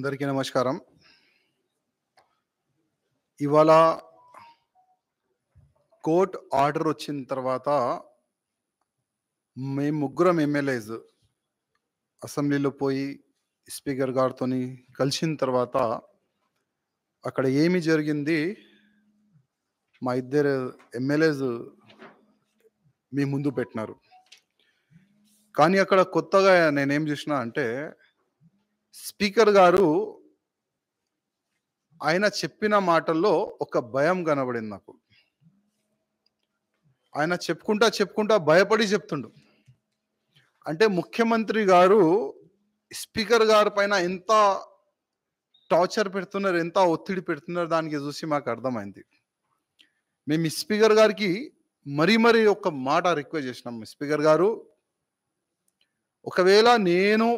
అందరికీ నమస్కారం ఇవాళ కోర్ట్ ఆర్డర్ వచ్చిన తర్వాత మేము ముగ్గురం ఎమ్మెల్యేస్ అసెంబ్లీలో పోయి స్పీకర్ గారితో కలిసిన తర్వాత అక్కడ ఏమి జరిగింది మా ఇద్దరు ఎమ్మెల్యేస్ మీ ముందు పెట్టినారు కానీ అక్కడ కొత్తగా నేనేం చూసినా అంటే స్పీకర్ గారు ఆయన చెప్పిన మాటల్లో ఒక భయం కనబడింది నాకు ఆయన చెప్పుకుంటా చెప్పుకుంటా భయపడి చెప్తుండు అంటే ముఖ్యమంత్రి గారు స్పీకర్ గారి పైన ఎంత టార్చర్ పెడుతున్నారు ఎంత ఒత్తిడి పెడుతున్నారు దానికి చూసి మాకు అర్థమైంది మేము స్పీకర్ గారికి మరీ మరీ ఒక మాట రిక్వెస్ట్ చేసినాం స్పీకర్ గారు ఒకవేళ నేను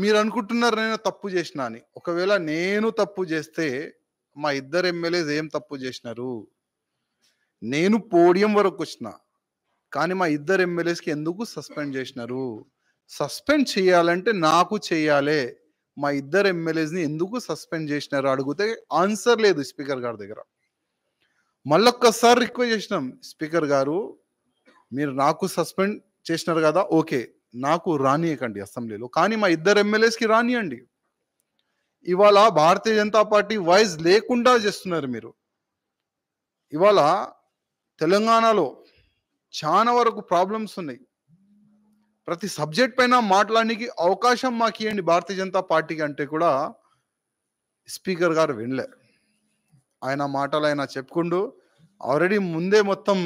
మీరు అనుకుంటున్నారు నేను తప్పు చేసిన అని ఒకవేళ నేను తప్పు చేస్తే మా ఇద్దరు ఎమ్మెల్యేస్ ఏం తప్పు చేసినారు నేను పోడియం వరకు వచ్చిన కానీ మా ఇద్దరు ఎమ్మెల్యేస్కి ఎందుకు సస్పెండ్ చేసినారు సస్పెండ్ చేయాలంటే నాకు చేయాలే మా ఇద్దరు ఎమ్మెల్యేస్ని ఎందుకు సస్పెండ్ చేసినారు అడిగితే ఆన్సర్ లేదు స్పీకర్ గారి దగ్గర మళ్ళొక్కసారి రిక్వెస్ట్ చేసినాం స్పీకర్ గారు మీరు నాకు సస్పెండ్ చేసినారు కదా ఓకే నాకు రానియకండి అసెంబ్లీలో కానీ మా ఇద్దరు ఎమ్మెల్యేస్కి రానియండి ఇవాళ భారతీయ జనతా పార్టీ వాయిస్ లేకుండా చేస్తున్నారు మీరు ఇవాళ తెలంగాణలో చాలా వరకు ప్రాబ్లమ్స్ ఉన్నాయి ప్రతి సబ్జెక్ట్ పైన మాట్లాడడానికి అవకాశం మాకు ఇవ్వండి భారతీయ జనతా పార్టీకి అంటే కూడా స్పీకర్ గారు వినలే ఆయన మాటలు ఆయన చెప్పుకుంటూ ఆల్రెడీ ముందే మొత్తం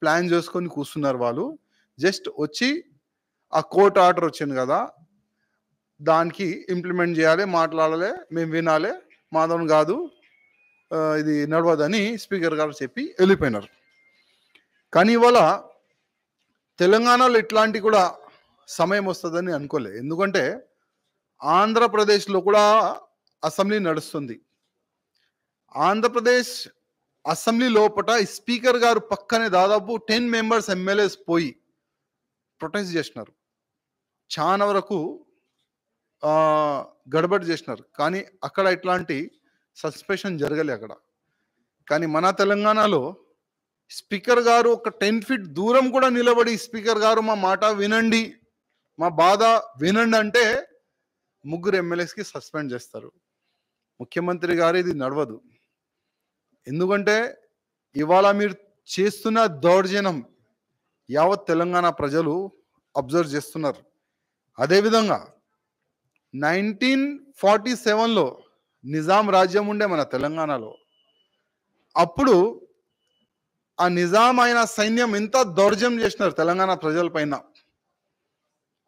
ప్లాన్ చేసుకొని కూర్చున్నారు వాళ్ళు జస్ట్ వచ్చి ఆ కోర్ట్ ఆర్డర్ వచ్చింది కదా దానికి ఇంప్లిమెంట్ చేయాలి మాట్లాడాలి మేము వినాలి మాధవన్ కాదు ఇది నడవదని స్పీకర్ గారు చెప్పి వెళ్ళిపోయినారు కానీ ఇవాళ తెలంగాణలో ఇట్లాంటి కూడా సమయం వస్తుందని అనుకోలే ఎందుకంటే ఆంధ్రప్రదేశ్లో కూడా అసెంబ్లీ నడుస్తుంది ఆంధ్రప్రదేశ్ అసెంబ్లీ లోపల స్పీకర్ గారు పక్కనే దాదాపు టెన్ మెంబర్స్ ఎమ్మెల్యేస్ పోయి ప్రొటెస్ట్ చేసినారు చాలా వరకు గడబడి చేసినారు కానీ అక్కడ ఇట్లాంటి సస్పెషన్ జరగలే అక్కడ కానీ మన తెలంగాణలో స్పీకర్ గారు ఒక టెన్ ఫీట్ దూరం కూడా నిలబడి స్పీకర్ గారు మా మాట వినండి మా బాధ వినండి అంటే ముగ్గురు ఎమ్మెల్యేస్కి సస్పెండ్ చేస్తారు ముఖ్యమంత్రి గారు ఇది నడవదు ఎందుకంటే ఇవాళ మీరు చేస్తున్న దౌర్జన్యం యావత్ తెలంగాణ ప్రజలు అబ్జర్వ్ చేస్తున్నారు అదేవిధంగా నైన్టీన్ ఫార్టీ సెవెన్లో నిజాం రాజ్యం ఉండే మన తెలంగాణలో అప్పుడు ఆ నిజాం ఆయన సైన్యం ఎంత దౌర్జం చేసినారు తెలంగాణ ప్రజలపైన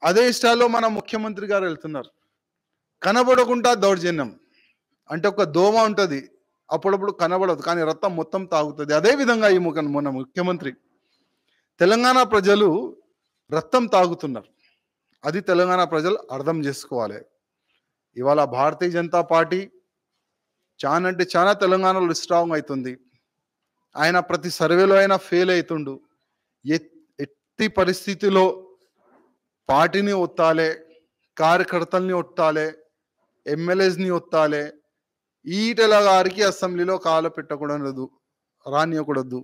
అదే ఇష్టాల్లో మన ముఖ్యమంత్రి గారు వెళ్తున్నారు కనబడకుండా దౌర్జన్యం అంటే ఒక దోమ ఉంటుంది అప్పుడప్పుడు కనబడదు కానీ రక్తం మొత్తం తాగుతుంది అదేవిధంగా ఈ ముఖ మన ముఖ్యమంత్రి తెలంగాణ ప్రజలు రక్తం తాగుతున్నారు అది తెలంగాణ ప్రజలు అర్థం చేసుకోవాలి ఇవాళ భారతీయ జనతా పార్టీ చాలా అంటే చాలా తెలంగాణలో స్ట్రాంగ్ అవుతుంది ఆయన ప్రతి సర్వేలో అయినా ఫెయిల్ అవుతుండు ఎట్టి పరిస్థితిలో పార్టీని ఒత్తాలే కార్యకర్తల్ని ఒట్టాలే ఎమ్మెల్యేస్ని ఒత్తాలే ఈటల గారికి అసెంబ్లీలో కాలు పెట్టకూడదు రానియకూడదు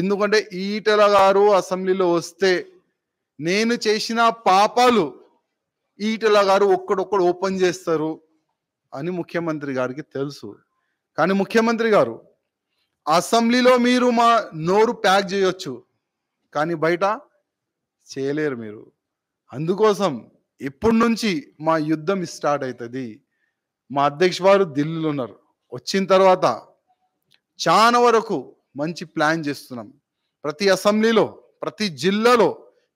ఎందుకంటే ఈటల గారు అసెంబ్లీలో వస్తే నేను చేసిన పాపాలు ఈటల గారు ఒక్కడొక్కడు ఓపెన్ చేస్తారు అని ముఖ్యమంత్రి గారికి తెలుసు కానీ ముఖ్యమంత్రి గారు అసెంబ్లీలో మీరు మా నోరు ప్యాక్ చేయొచ్చు కానీ బయట చేయలేరు మీరు అందుకోసం ఇప్పటి నుంచి మా యుద్ధం స్టార్ట్ అవుతుంది మా అధ్యక్ష వారు ఢిల్లీలో ఉన్నారు వచ్చిన తర్వాత చాలా వరకు మంచి ప్లాన్ చేస్తున్నాం ప్రతి అసెంబ్లీలో ప్రతి జిల్లాలో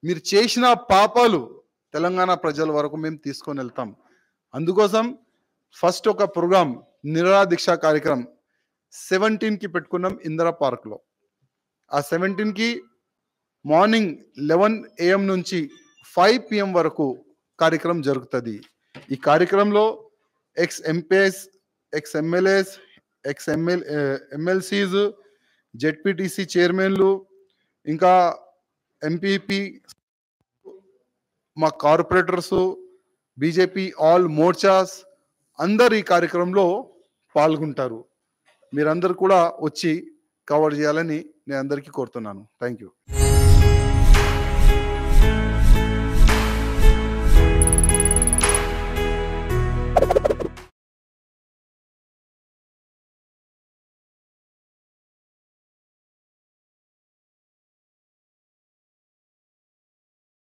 మీరు చేసిన పాపాలు తెలంగాణ ప్రజల వరకు మేము తీసుకొని వెళ్తాం అందుకోసం ఫస్ట్ ఒక ప్రోగ్రాం నిరాదీక్ష కార్యక్రమం సెవెంటీన్కి పెట్టుకున్నాం ఇందిరా పార్క్లో ఆ సెవెంటీన్కి మార్నింగ్ లెవెన్ ఏఎం నుంచి ఫైవ్ పిఎం వరకు కార్యక్రమం జరుగుతుంది ఈ కార్యక్రమంలో ex MPs ex MLAs ex ఎమ్మెల్ ఎమ్మెల్సీస్ జెడ్పీటీసీ చైర్మన్లు ఇంకా ఎంపీపీ మా కార్పొరేటర్స్ బీజేపీ ఆల్ మోర్చాస్ అందరు ఈ కార్యక్రమంలో పాల్గొంటారు మీరందరూ కూడా వచ్చి కవర్ చేయాలని నేను అందరికీ కోరుతున్నాను థ్యాంక్ యూ